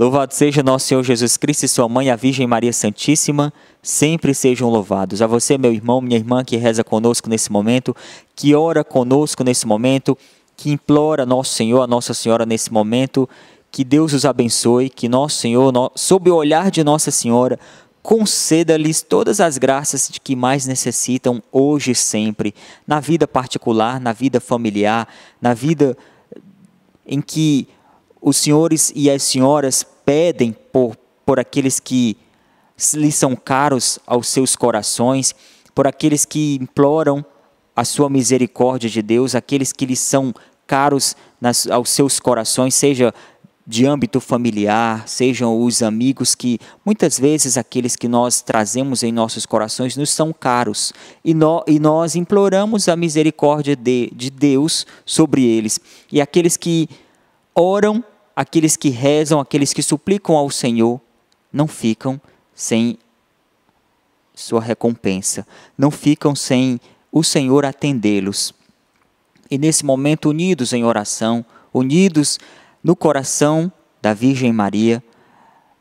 Louvado seja nosso Senhor Jesus Cristo e sua mãe, a Virgem Maria Santíssima, sempre sejam louvados. A você, meu irmão, minha irmã, que reza conosco nesse momento, que ora conosco nesse momento, que implora nosso Senhor, a Nossa Senhora nesse momento, que Deus os abençoe, que nosso Senhor, sob o olhar de Nossa Senhora, conceda-lhes todas as graças de que mais necessitam hoje e sempre, na vida particular, na vida familiar, na vida em que os senhores e as senhoras pedem por, por aqueles que lhes são caros aos seus corações, por aqueles que imploram a sua misericórdia de Deus, aqueles que lhes são caros nas, aos seus corações, seja de âmbito familiar, sejam os amigos que muitas vezes aqueles que nós trazemos em nossos corações nos são caros e, no, e nós imploramos a misericórdia de, de Deus sobre eles. E aqueles que oram aqueles que rezam, aqueles que suplicam ao Senhor, não ficam sem sua recompensa, não ficam sem o Senhor atendê-los. E nesse momento, unidos em oração, unidos no coração da Virgem Maria,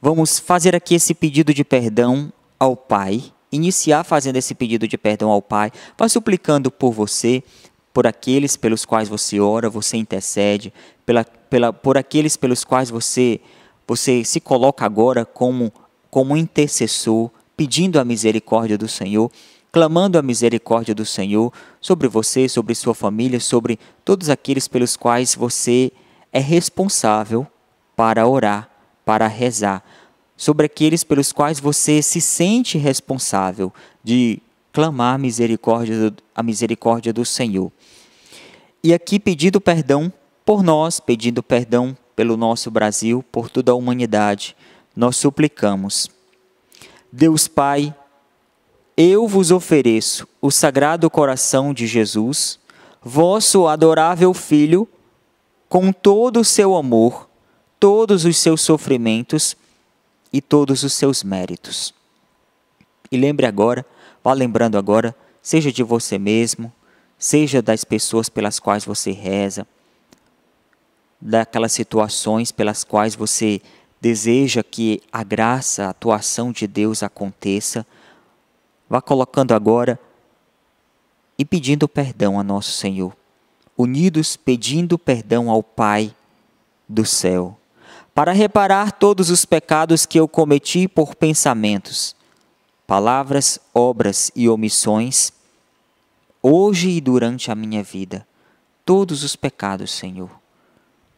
vamos fazer aqui esse pedido de perdão ao Pai, iniciar fazendo esse pedido de perdão ao Pai, vai suplicando por você, por aqueles pelos quais você ora, você intercede, pela, pela, por aqueles pelos quais você, você se coloca agora como, como intercessor, pedindo a misericórdia do Senhor, clamando a misericórdia do Senhor sobre você, sobre sua família, sobre todos aqueles pelos quais você é responsável para orar, para rezar, sobre aqueles pelos quais você se sente responsável de clamar a misericórdia, a misericórdia do Senhor. E aqui pedindo perdão por nós, pedindo perdão pelo nosso Brasil, por toda a humanidade, nós suplicamos. Deus Pai, eu vos ofereço o Sagrado Coração de Jesus, vosso adorável Filho, com todo o seu amor, todos os seus sofrimentos e todos os seus méritos. E lembre agora, vá lembrando agora, seja de você mesmo, seja das pessoas pelas quais você reza, daquelas situações pelas quais você deseja que a graça, a atuação de Deus aconteça, vá colocando agora e pedindo perdão a nosso Senhor. Unidos pedindo perdão ao Pai do céu, para reparar todos os pecados que eu cometi por pensamentos, palavras, obras e omissões, hoje e durante a minha vida. Todos os pecados, Senhor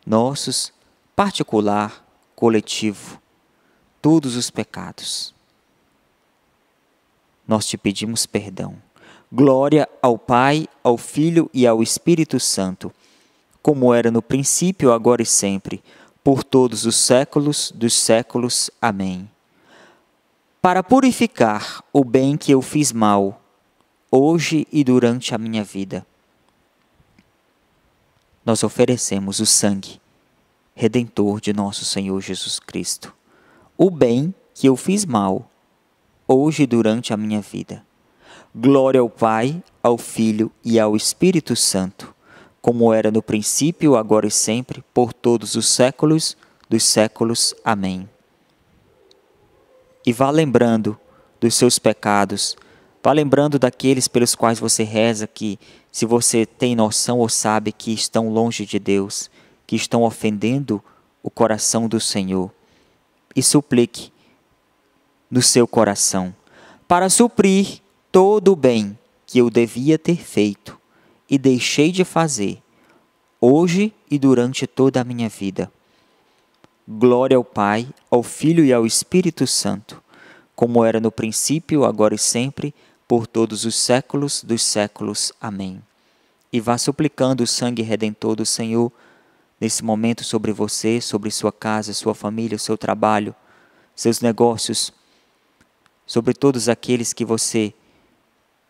nossos, particular, coletivo, todos os pecados. Nós te pedimos perdão. Glória ao Pai, ao Filho e ao Espírito Santo, como era no princípio, agora e sempre, por todos os séculos dos séculos. Amém. Para purificar o bem que eu fiz mal, hoje e durante a minha vida nós oferecemos o sangue redentor de nosso Senhor Jesus Cristo. O bem que eu fiz mal, hoje durante a minha vida. Glória ao Pai, ao Filho e ao Espírito Santo, como era no princípio, agora e sempre, por todos os séculos dos séculos. Amém. E vá lembrando dos seus pecados Vá lembrando daqueles pelos quais você reza que, se você tem noção ou sabe que estão longe de Deus, que estão ofendendo o coração do Senhor, e suplique no seu coração para suprir todo o bem que eu devia ter feito e deixei de fazer, hoje e durante toda a minha vida. Glória ao Pai, ao Filho e ao Espírito Santo, como era no princípio, agora e sempre por todos os séculos dos séculos. Amém. E vá suplicando o sangue redentor do Senhor nesse momento sobre você, sobre sua casa, sua família, seu trabalho, seus negócios, sobre todos aqueles que você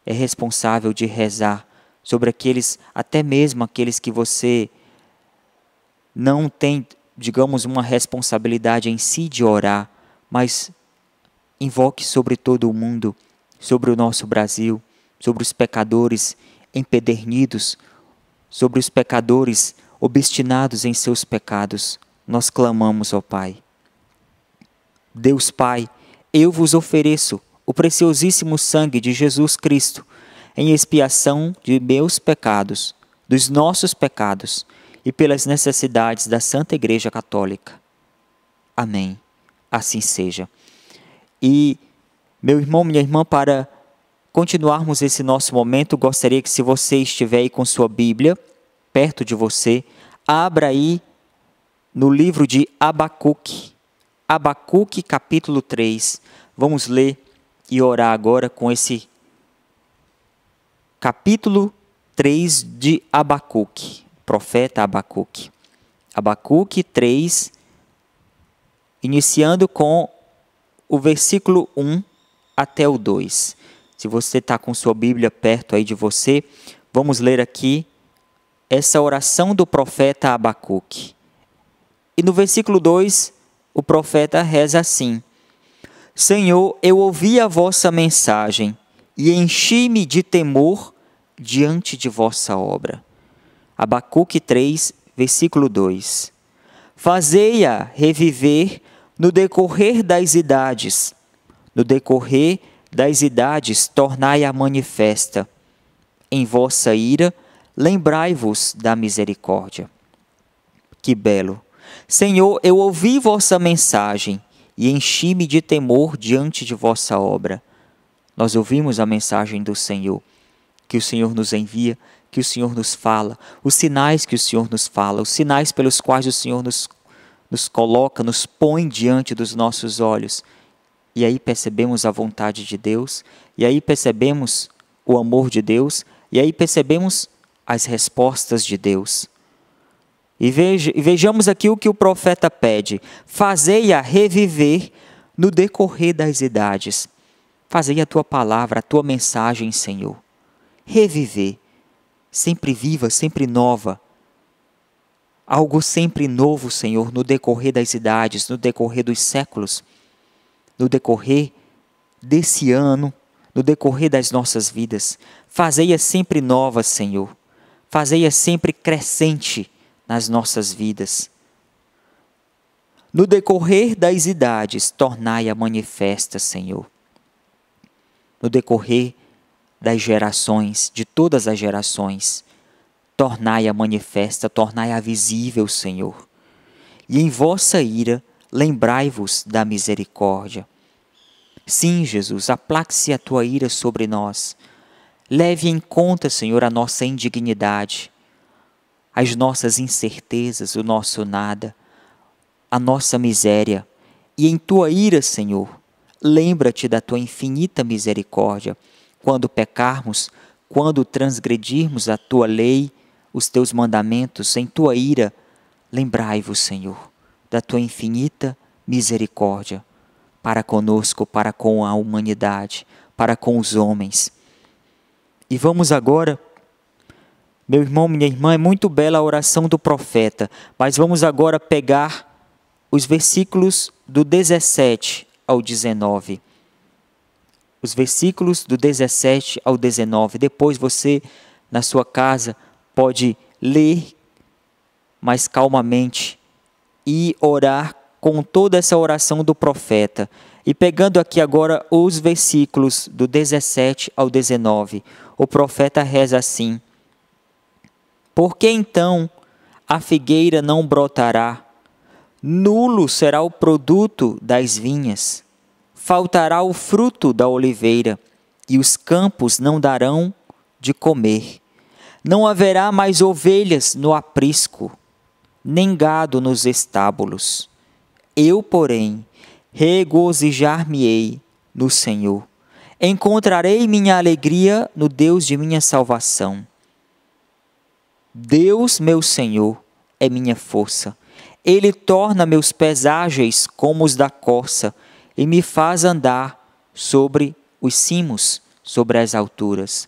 é responsável de rezar, sobre aqueles, até mesmo aqueles que você não tem, digamos, uma responsabilidade em si de orar, mas invoque sobre todo o mundo sobre o nosso Brasil, sobre os pecadores empedernidos, sobre os pecadores obstinados em seus pecados, nós clamamos ao Pai. Deus Pai, eu vos ofereço o preciosíssimo sangue de Jesus Cristo em expiação de meus pecados, dos nossos pecados e pelas necessidades da Santa Igreja Católica. Amém. Assim seja. E meu irmão, minha irmã, para continuarmos esse nosso momento, gostaria que, se você estiver aí com sua Bíblia, perto de você, abra aí no livro de Abacuque. Abacuque, capítulo 3. Vamos ler e orar agora com esse capítulo 3 de Abacuque, profeta Abacuque. Abacuque 3, iniciando com o versículo 1 até o 2. Se você está com sua Bíblia perto aí de você, vamos ler aqui essa oração do profeta Abacuque. E no versículo 2, o profeta reza assim: Senhor, eu ouvi a vossa mensagem e enchi-me de temor diante de vossa obra. Abacuque 3, versículo 2. Fazei-a reviver no decorrer das idades no decorrer das idades, tornai-a manifesta. Em vossa ira, lembrai-vos da misericórdia. Que belo! Senhor, eu ouvi vossa mensagem e enchi-me de temor diante de vossa obra. Nós ouvimos a mensagem do Senhor, que o Senhor nos envia, que o Senhor nos fala, os sinais que o Senhor nos fala, os sinais pelos quais o Senhor nos, nos coloca, nos põe diante dos nossos olhos e aí percebemos a vontade de Deus, e aí percebemos o amor de Deus, e aí percebemos as respostas de Deus. E vejamos aqui o que o profeta pede: fazei-a reviver no decorrer das idades. Fazei a tua palavra, a tua mensagem, Senhor. Reviver, sempre viva, sempre nova. Algo sempre novo, Senhor, no decorrer das idades, no decorrer dos séculos no decorrer desse ano, no decorrer das nossas vidas. Fazei-a sempre nova, Senhor. Fazei-a sempre crescente nas nossas vidas. No decorrer das idades, tornai-a manifesta, Senhor. No decorrer das gerações, de todas as gerações, tornai-a manifesta, tornai-a visível, Senhor. E em vossa ira, lembrai-vos da misericórdia. Sim, Jesus, aplaque-se a tua ira sobre nós. Leve em conta, Senhor, a nossa indignidade, as nossas incertezas, o nosso nada, a nossa miséria. E em tua ira, Senhor, lembra-te da tua infinita misericórdia. Quando pecarmos, quando transgredirmos a tua lei, os teus mandamentos, em tua ira, lembrai-vos, Senhor, da tua infinita misericórdia para conosco, para com a humanidade, para com os homens. E vamos agora, meu irmão, minha irmã, é muito bela a oração do profeta, mas vamos agora pegar os versículos do 17 ao 19. Os versículos do 17 ao 19. Depois você, na sua casa, pode ler mais calmamente e orar com toda essa oração do profeta. E pegando aqui agora os versículos do 17 ao 19, o profeta reza assim: Por que então a figueira não brotará? Nulo será o produto das vinhas, faltará o fruto da oliveira, e os campos não darão de comer. Não haverá mais ovelhas no aprisco, nem gado nos estábulos eu, porém, regozijar-me-ei no Senhor. Encontrarei minha alegria no Deus de minha salvação. Deus, meu Senhor, é minha força. Ele torna meus pés ágeis como os da corça e me faz andar sobre os cimos, sobre as alturas.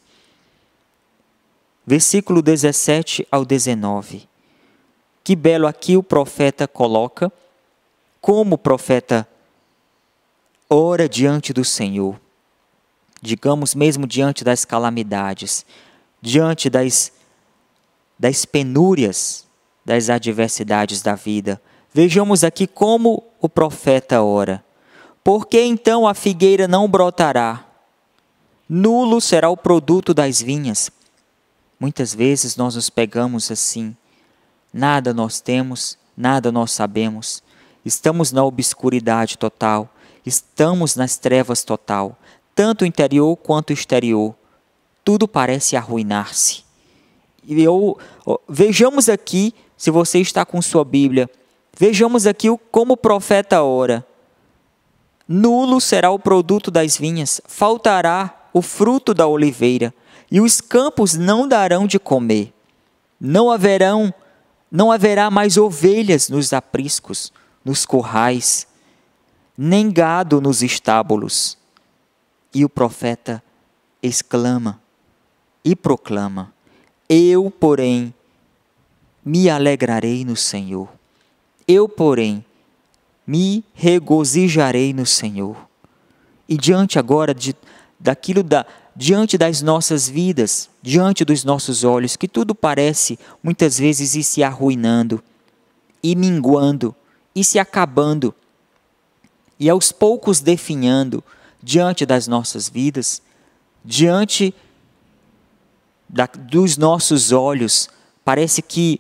Versículo 17 ao 19. Que belo aqui o profeta coloca como o profeta ora diante do Senhor, digamos mesmo diante das calamidades, diante das, das penúrias, das adversidades da vida. Vejamos aqui como o profeta ora. Por que então a figueira não brotará? Nulo será o produto das vinhas. Muitas vezes nós nos pegamos assim. Nada nós temos, nada nós sabemos. Estamos na obscuridade total, estamos nas trevas total, tanto interior quanto exterior. Tudo parece arruinar-se. Eu vejamos aqui, se você está com sua Bíblia, vejamos aqui como o profeta ora. Nulo será o produto das vinhas, faltará o fruto da oliveira, e os campos não darão de comer. Não haverão, não haverá mais ovelhas nos apriscos nos corrais, nem gado nos estábulos. E o profeta exclama e proclama: Eu, porém, me alegrarei no Senhor. Eu, porém, me regozijarei no Senhor. E diante agora de, daquilo da, diante das nossas vidas, diante dos nossos olhos, que tudo parece muitas vezes ir se arruinando e minguando, e se acabando, e aos poucos definhando diante das nossas vidas, diante da, dos nossos olhos, parece que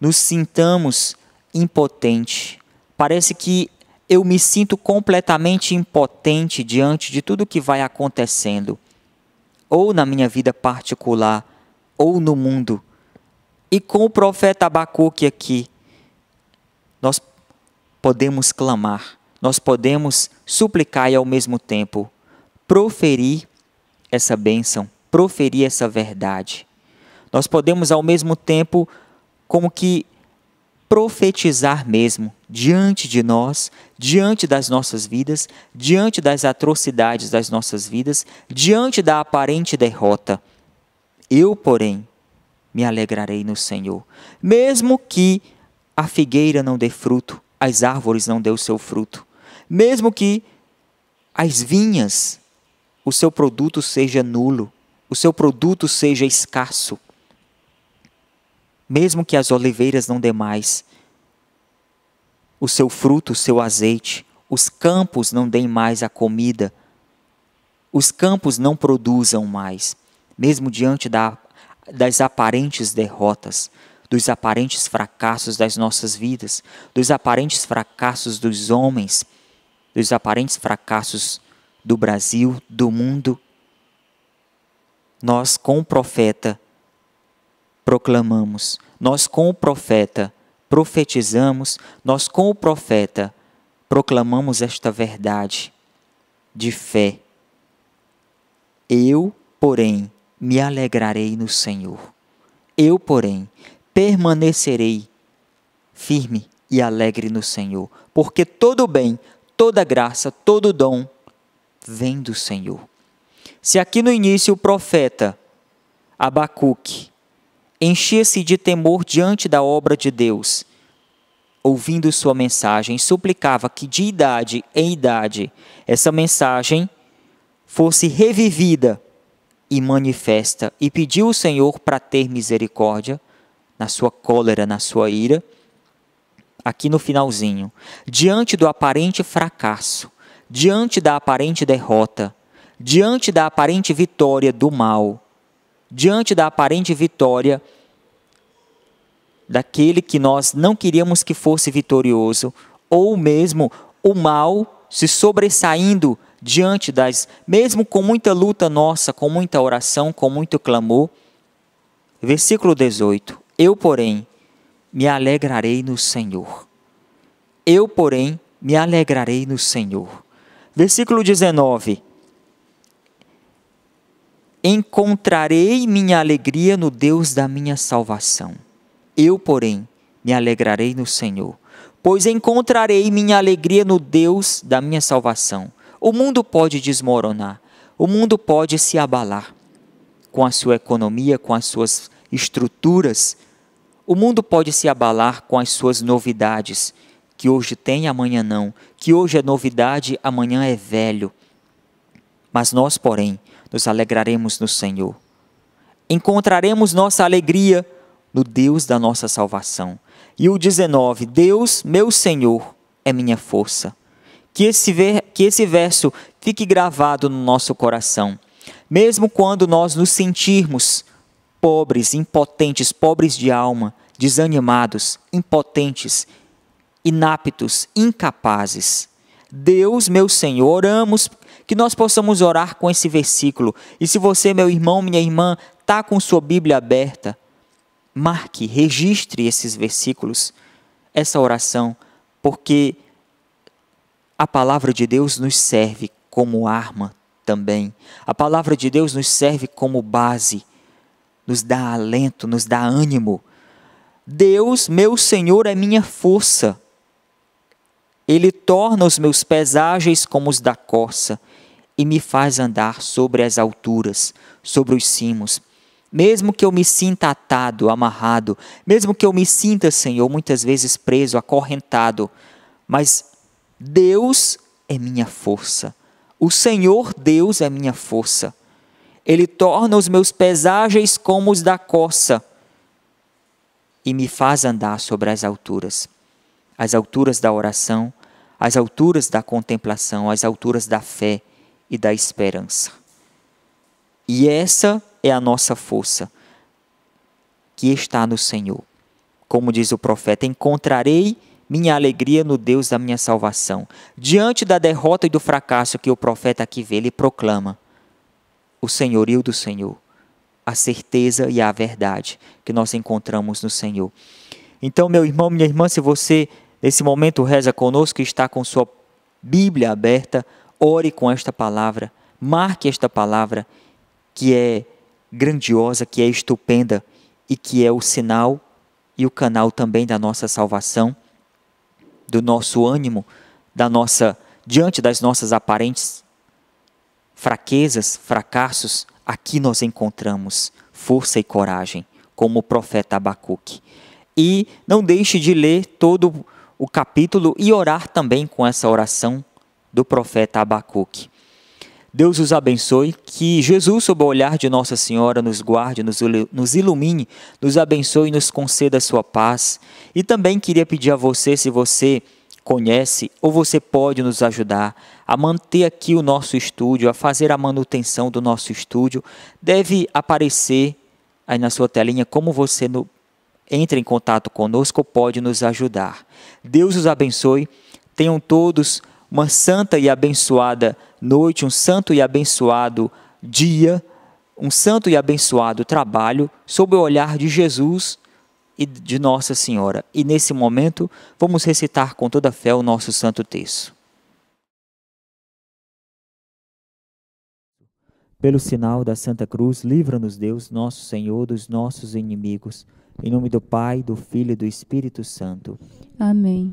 nos sintamos impotente. Parece que eu me sinto completamente impotente diante de tudo que vai acontecendo, ou na minha vida particular, ou no mundo. E com o profeta Abacuque aqui, nós podemos clamar, nós podemos suplicar e ao mesmo tempo proferir essa bênção, proferir essa verdade. Nós podemos ao mesmo tempo como que profetizar mesmo diante de nós, diante das nossas vidas, diante das atrocidades das nossas vidas, diante da aparente derrota. Eu, porém, me alegrarei no Senhor, mesmo que a figueira não dê fruto, as árvores não o seu fruto. Mesmo que as vinhas, o seu produto seja nulo, o seu produto seja escasso. Mesmo que as oliveiras não dê mais o seu fruto, o seu azeite, os campos não deem mais a comida, os campos não produzam mais, mesmo diante da, das aparentes derrotas, dos aparentes fracassos das nossas vidas, dos aparentes fracassos dos homens, dos aparentes fracassos do Brasil, do mundo. Nós, com o profeta, proclamamos, nós, com o profeta, profetizamos, nós, com o profeta, proclamamos esta verdade de fé. Eu, porém, me alegrarei no Senhor. Eu, porém, permanecerei firme e alegre no Senhor, porque todo bem, toda graça, todo dom vem do Senhor. Se aqui no início o profeta Abacuque enchia-se de temor diante da obra de Deus, ouvindo sua mensagem, suplicava que de idade em idade essa mensagem fosse revivida e manifesta, e pediu o Senhor para ter misericórdia, na sua cólera, na sua ira. Aqui no finalzinho, diante do aparente fracasso, diante da aparente derrota, diante da aparente vitória do mal, diante da aparente vitória daquele que nós não queríamos que fosse vitorioso, ou mesmo o mal se sobressaindo diante das, mesmo com muita luta nossa, com muita oração, com muito clamor. Versículo 18: eu, porém, me alegrarei no Senhor. Eu, porém, me alegrarei no Senhor. Versículo 19. Encontrarei minha alegria no Deus da minha salvação. Eu, porém, me alegrarei no Senhor, pois encontrarei minha alegria no Deus da minha salvação. O mundo pode desmoronar, o mundo pode se abalar com a sua economia, com as suas estruturas, o mundo pode se abalar com as suas novidades, que hoje tem, amanhã não, que hoje é novidade, amanhã é velho. Mas nós, porém, nos alegraremos no Senhor. Encontraremos nossa alegria no Deus da nossa salvação. E o 19, Deus, meu Senhor, é minha força. Que esse, ver, que esse verso fique gravado no nosso coração. Mesmo quando nós nos sentirmos pobres, impotentes, pobres de alma, desanimados, impotentes, inaptos, incapazes. Deus, meu Senhor, oramos que nós possamos orar com esse versículo. E se você, meu irmão, minha irmã, está com sua Bíblia aberta, marque, registre esses versículos, essa oração, porque a palavra de Deus nos serve como arma também. A palavra de Deus nos serve como base nos dá alento, nos dá ânimo. Deus, meu Senhor, é minha força. Ele torna os meus pés ágeis como os da corça e me faz andar sobre as alturas, sobre os cimos. Mesmo que eu me sinta atado, amarrado, mesmo que eu me sinta, Senhor, muitas vezes preso, acorrentado, mas Deus é minha força. O Senhor Deus é minha força. Ele torna os meus pés ágeis como os da coça e me faz andar sobre as alturas as alturas da oração, as alturas da contemplação, as alturas da fé e da esperança. E essa é a nossa força, que está no Senhor. Como diz o profeta: Encontrarei minha alegria no Deus da minha salvação. Diante da derrota e do fracasso que o profeta aqui vê, ele proclama: o senhorio do Senhor, a certeza e a verdade que nós encontramos no Senhor. Então, meu irmão, minha irmã, se você nesse momento reza conosco e está com sua Bíblia aberta, ore com esta palavra, marque esta palavra que é grandiosa, que é estupenda e que é o sinal e o canal também da nossa salvação, do nosso ânimo, da nossa diante das nossas aparentes Fraquezas, fracassos, aqui nós encontramos força e coragem, como o profeta Abacuque. E não deixe de ler todo o capítulo e orar também com essa oração do profeta Abacuque. Deus os abençoe, que Jesus, sob o olhar de Nossa Senhora, nos guarde, nos ilumine, nos abençoe e nos conceda a sua paz. E também queria pedir a você, se você conhece ou você pode nos ajudar a manter aqui o nosso estúdio, a fazer a manutenção do nosso estúdio, deve aparecer aí na sua telinha como você no, entra em contato conosco ou pode nos ajudar. Deus os abençoe. Tenham todos uma santa e abençoada noite, um santo e abençoado dia, um santo e abençoado trabalho sob o olhar de Jesus e de Nossa Senhora. E nesse momento, vamos recitar com toda a fé o nosso santo texto. Pelo sinal da Santa Cruz, livra-nos Deus, nosso Senhor, dos nossos inimigos. Em nome do Pai, do Filho e do Espírito Santo. Amém.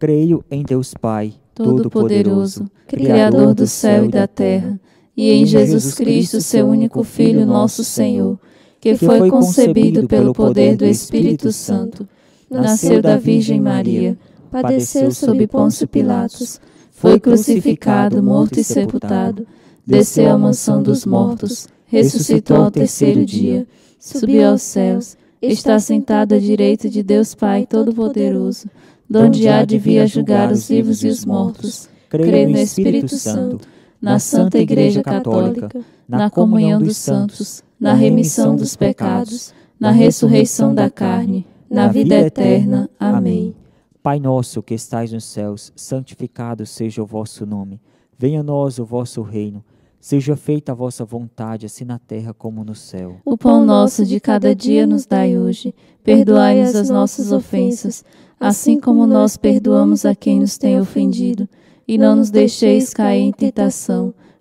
Creio em Deus Pai, Todo-Poderoso, Criador do céu e da terra, e em Jesus Cristo, seu único Filho, nosso Senhor que foi concebido pelo poder do Espírito Santo, nasceu da Virgem Maria, padeceu sob Pôncio Pilatos, foi crucificado, morto e sepultado, desceu à mansão dos mortos, ressuscitou ao terceiro dia, subiu aos céus, está sentado à direita de Deus Pai Todo-Poderoso, donde há de vir a julgar os vivos e os mortos. Creio no Espírito Santo, na Santa Igreja Católica, na comunhão dos santos, na remissão dos pecados, na ressurreição da carne, na vida eterna. Amém. Pai nosso que estais nos céus, santificado seja o vosso nome. Venha a nós o vosso reino. Seja feita a vossa vontade, assim na terra como no céu. O pão nosso de cada dia nos dai hoje. Perdoai-nos as nossas ofensas, assim como nós perdoamos a quem nos tem ofendido. E não nos deixeis cair em tentação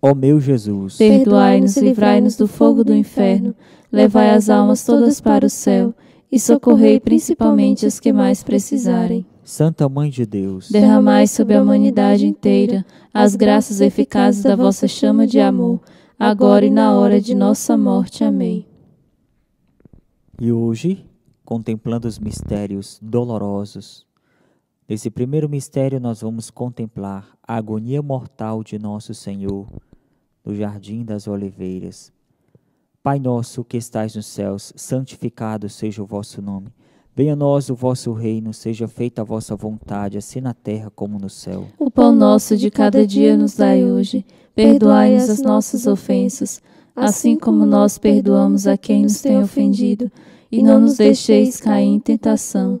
Ó meu Jesus, perdoai-nos, livrai-nos do fogo do inferno, levai as almas todas para o céu e socorrei principalmente as que mais precisarem. Santa Mãe de Deus, derramai sobre a humanidade inteira as graças eficazes da vossa chama de amor, agora e na hora de nossa morte. Amém. E hoje, contemplando os mistérios dolorosos Nesse primeiro mistério, nós vamos contemplar a agonia mortal de Nosso Senhor no Jardim das Oliveiras. Pai nosso que estais nos céus, santificado seja o vosso nome. Venha a nós o vosso reino, seja feita a vossa vontade, assim na terra como no céu. O pão nosso de cada dia nos dai hoje. Perdoai as nossas ofensas, assim como nós perdoamos a quem nos tem ofendido. E não nos deixeis cair em tentação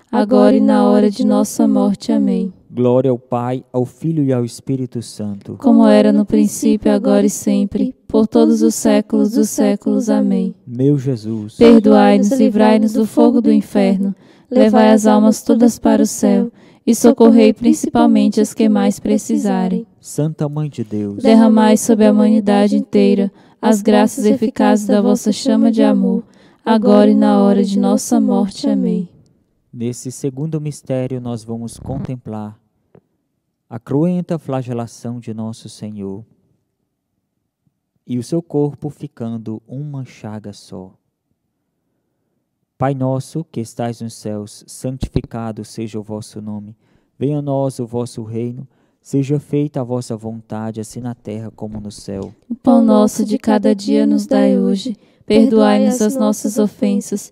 agora e na hora de nossa morte. Amém. Glória ao Pai, ao Filho e ao Espírito Santo. Como era no princípio, agora e sempre, por todos os séculos dos séculos. Amém. Meu Jesus, perdoai-nos, livrai-nos do fogo do inferno, levai as almas todas para o céu e socorrei principalmente as que mais precisarem. Santa Mãe de Deus, derramai sobre a humanidade inteira as graças eficazes da vossa chama de amor, agora e na hora de nossa morte. Amém. Nesse segundo mistério, nós vamos contemplar a cruenta flagelação de Nosso Senhor e o seu corpo ficando uma chaga só. Pai nosso que estais nos céus, santificado seja o vosso nome. Venha a nós o vosso reino. Seja feita a vossa vontade, assim na terra como no céu. O pão nosso de cada dia nos dai hoje. Perdoai-nos as nossas ofensas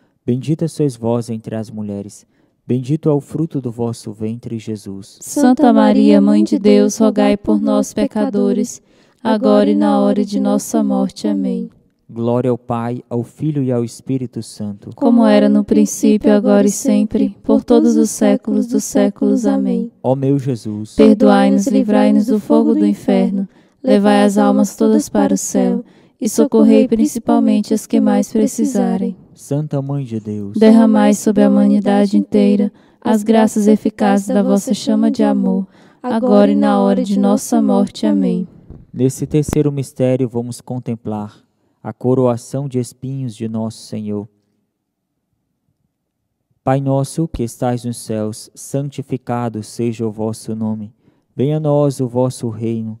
Bendita sois vós entre as mulheres. Bendito é o fruto do vosso ventre, Jesus. Santa Maria, Mãe de Deus, rogai por nós, pecadores, agora e na hora de nossa morte. Amém. Glória ao Pai, ao Filho e ao Espírito Santo. Como era no princípio, agora e sempre, por todos os séculos dos séculos. Amém. Ó meu Jesus, perdoai-nos, livrai-nos do fogo do inferno, levai as almas todas para o céu e socorrei principalmente as que mais precisarem. Santa Mãe de Deus, derramai sobre a humanidade inteira as graças eficazes da vossa chama de amor, agora e na hora de nossa morte. Amém. Nesse terceiro mistério, vamos contemplar a coroação de espinhos de nosso Senhor. Pai nosso que estais nos céus, santificado seja o vosso nome. Venha a nós o vosso reino.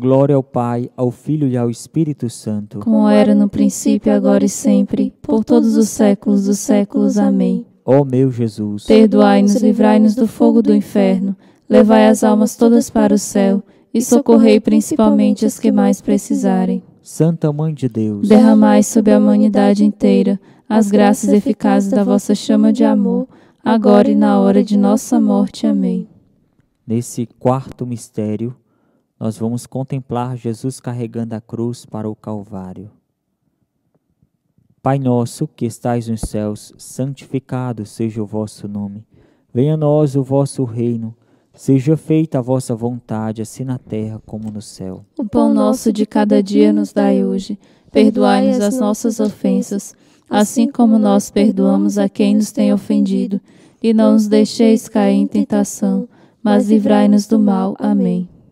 Glória ao Pai, ao Filho e ao Espírito Santo. Como era no princípio, agora e sempre, por todos os séculos dos séculos. Amém. Ó meu Jesus, perdoai-nos, livrai-nos do fogo do inferno, levai as almas todas para o céu e socorrei principalmente as que mais precisarem. Santa Mãe de Deus, derramai sobre a humanidade inteira as graças eficazes da vossa chama de amor, agora e na hora de nossa morte. Amém. Nesse quarto mistério, nós vamos contemplar Jesus carregando a cruz para o Calvário. Pai nosso que estais nos céus, santificado seja o vosso nome. Venha a nós o vosso reino. Seja feita a vossa vontade, assim na terra como no céu. O pão nosso de cada dia nos dai hoje. Perdoai-nos as nossas ofensas, assim como nós perdoamos a quem nos tem ofendido. E não nos deixeis cair em tentação, mas livrai-nos do mal. Amém.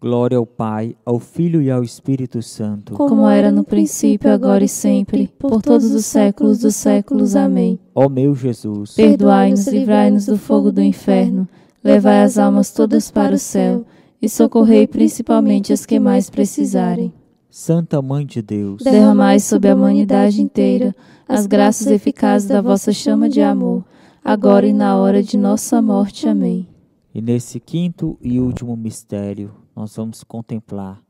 Glória ao Pai, ao Filho e ao Espírito Santo, como era no princípio, agora e sempre, por todos os séculos dos séculos. Amém. Ó meu Jesus, perdoai-nos, livrai-nos do fogo do inferno, levai as almas todas para o céu e socorrei principalmente as que mais precisarem. Santa Mãe de Deus, derramai sobre a humanidade inteira as graças eficazes da vossa chama de amor, agora e na hora de nossa morte. Amém. E nesse quinto e último mistério, nós vamos contemplar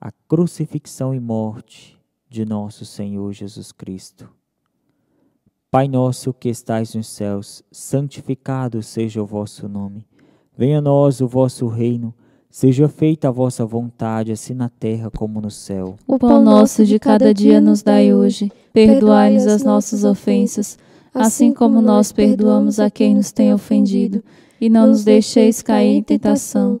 a crucifixão e morte de nosso Senhor Jesus Cristo. Pai nosso que estais nos céus, santificado seja o vosso nome. Venha a nós o vosso reino. Seja feita a vossa vontade, assim na terra como no céu. O pão nosso de cada dia nos dai hoje. Perdoai-nos as nossas ofensas, assim como nós perdoamos a quem nos tem ofendido. E não nos deixeis cair em tentação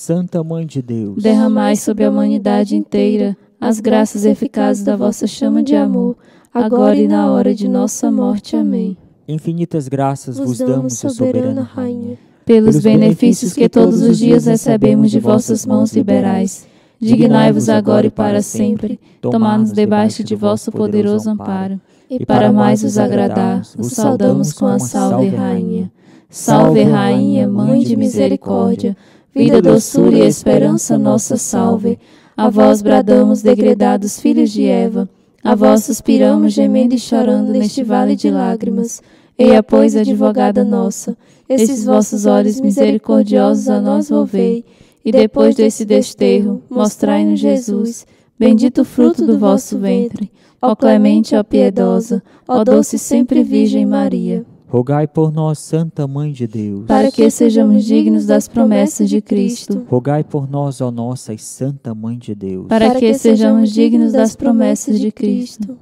Santa Mãe de Deus, derramai sobre a humanidade inteira as graças eficazes da vossa chama de amor, agora e na hora de nossa morte. Amém. Infinitas graças vos damos, soberana Rainha, pelos benefícios que todos os dias recebemos de vossas mãos liberais. Dignai-vos agora e para sempre, tomar-nos debaixo de vosso poderoso amparo. E para mais vos agradar, os saudamos com a Salve Rainha. Salve Rainha, Mãe de Misericórdia, vida, doçura e esperança nossa salve. A vós bradamos, degredados filhos de Eva, a vós suspiramos, gemendo e chorando neste vale de lágrimas. Eia, pois, advogada nossa, esses vossos olhos misericordiosos a nós volvei, e depois desse desterro, mostrai-nos Jesus, bendito fruto do vosso ventre. Ó clemente, ó piedosa, ó doce sempre Virgem Maria. Rogai por nós, Santa Mãe de Deus, para que sejamos dignos das promessas de Cristo. Rogai por nós, ó nossa e Santa Mãe de Deus, para que sejamos dignos das promessas de Cristo.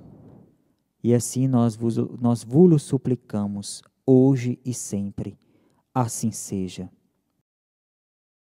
E assim nós vos, nós vos suplicamos, hoje e sempre. Assim seja.